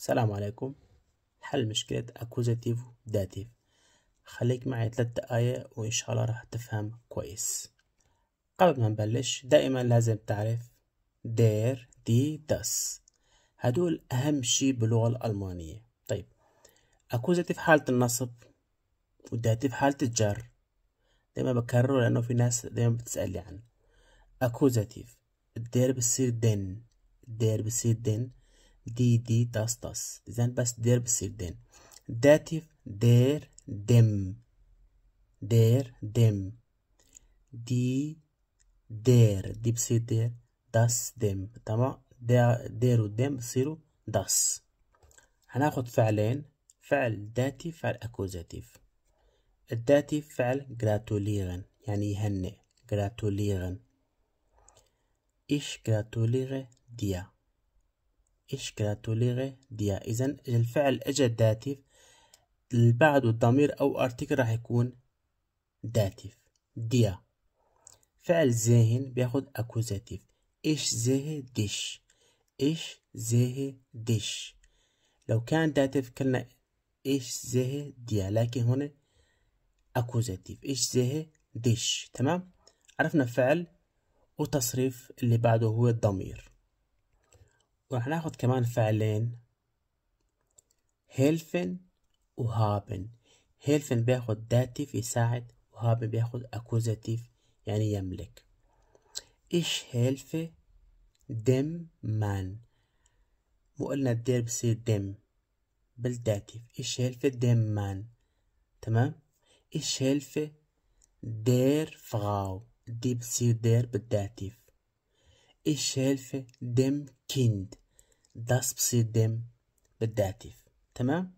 السلام عليكم حل مشكلة أكوزاتيف داتيف خليك معي ثلاثة آية وإن شاء الله راح تفهم كويس قبل ما نبلش دائما لازم تعرف دير دي داس هدول أهم شي باللغة الألمانية طيب أكوزاتيف حالة النصب وداتيف حالة الجر دايما بكرره لأنه في ناس دايما بتسألني عنه أكوزاتيف الدير بصير دن الدير بصير دن دي دي تاس تاس إذن بس دير بصير دين داتيف دير دم دير دم دي دير دي بصير دير داس دم تمام دير ودم بصيرو داس هناخد فعلين فعل داتي فعل أكوزاتيف الداتي فعل gratulieren يعني يهنئ gratulieren ايش gratuliere ديا إيش gratuliere ديا إذا الفعل إجا داتيف اللي بعده أو أرتيكل راح يكون داتيف ديا فعل زاهن بياخد أكوزاتيف إيش زاه ديش إيش زاه ديش لو كان داتيف كلنا إيش زاه ديا لكن هنا أكوزاتيف إيش زاه ديش تمام عرفنا فعل وتصريف اللي بعده هو الضمير وراح ناخد كمان فعلين هيلفن وهابن هيلفن بياخد داتيف يساعد وهابن بياخد أكوزاتيف يعني يملك إيش هيلفي دم مان مو قلنا الدير بصير دم بالداتيف إيش هيلفي دم مان تمام إيش هيلفي دير فغاو دي بتصير دير بالداتيف Ich helfe dem Kind das بصير dem بالداتيف تمام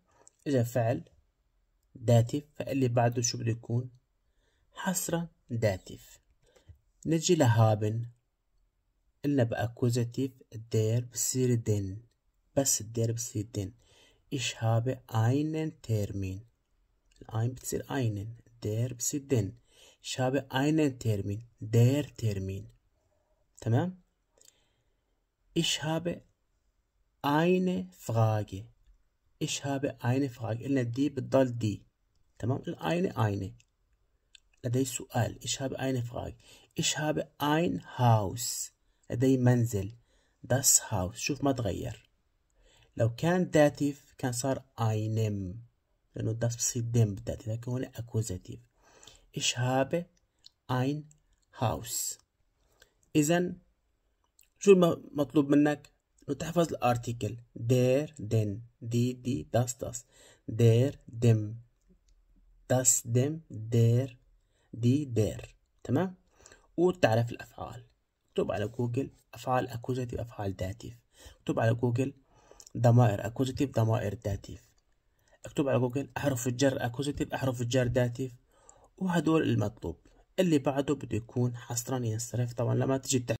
إجا فعل داتيف فاللي بعده شو بده يكون حصرا داتيف نجي لهابن إلا بأكوزاتيف الدير بصير دن بس الدير بصير دن. إيش هابي أينن تيرمين. الأين بتصير أينن. دير بصير دن. Ich أينن تيرمين. دير تيرمين. تمام Ich habe eine Frage. Ich habe eine Frage. قلنا دي بتضل دي تمام eine eine لدي سؤال ich habe eine Frage ich habe ein Haus لدي منزل das Haus شوف ما تغير لو كان داتيف كان صار einem لأنه das بصير dem بالداتيف لكن هنا accusative ich habe ein Haus إذا شو المطلوب منك انه تحفظ الارتيكل دير دن دي دي داس داس دير دم داس دم دير دي دير تمام وتعرف الافعال اكتب على جوجل افعال اكوزاتيف افعال داتيف اكتب على جوجل ضمائر اكوزاتيف ضمائر داتيف اكتب على جوجل احرف الجر اكوزاتيف احرف الجر داتيف وهدول المطلوب اللي بعده بده يكون حصرا ينصرف طبعا لما تجي